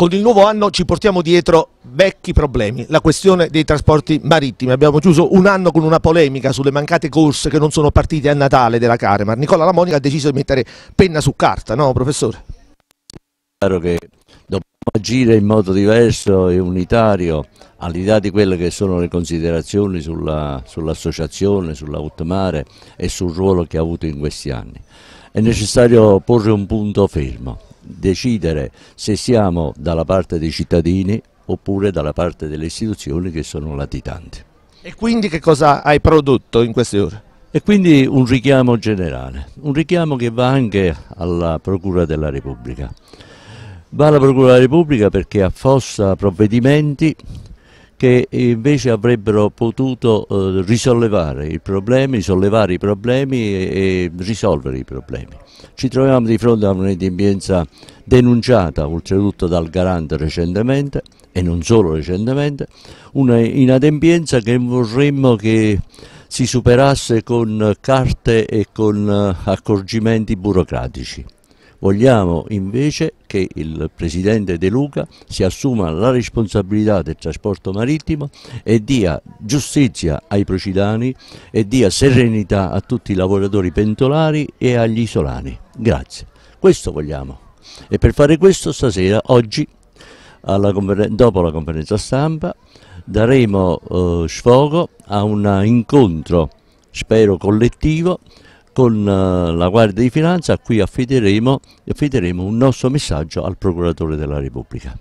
con il nuovo anno ci portiamo dietro vecchi problemi, la questione dei trasporti marittimi. Abbiamo chiuso un anno con una polemica sulle mancate corse che non sono partite a Natale della Caremar. Nicola Lamonica ha deciso di mettere penna su carta, no professore? È chiaro che dobbiamo agire in modo diverso e unitario, al di là di quelle che sono le considerazioni sull'associazione, sull sull'Autmare e sul ruolo che ha avuto in questi anni. È necessario porre un punto fermo decidere se siamo dalla parte dei cittadini oppure dalla parte delle istituzioni che sono latitanti. E quindi che cosa hai prodotto in queste ore? E quindi un richiamo generale, un richiamo che va anche alla Procura della Repubblica. Va alla Procura della Repubblica perché affossa provvedimenti che invece avrebbero potuto eh, risollevare i problemi, sollevare i problemi e, e, risolvere i problemi. Ci troviamo di fronte a un'indemnienza denunciata oltretutto dal garante recentemente e non solo recentemente, una inadempienza che vorremmo che si superasse con carte e con eh, accorgimenti burocratici. Vogliamo invece che il Presidente De Luca si assuma la responsabilità del trasporto marittimo e dia giustizia ai procidani e dia serenità a tutti i lavoratori pentolari e agli isolani. Grazie. Questo vogliamo. E per fare questo stasera, oggi, dopo la conferenza stampa, daremo eh, sfogo a un incontro, spero collettivo, con eh, la Guardia di Finanza a cui affideremo, affideremo un nostro messaggio al Procuratore della Repubblica.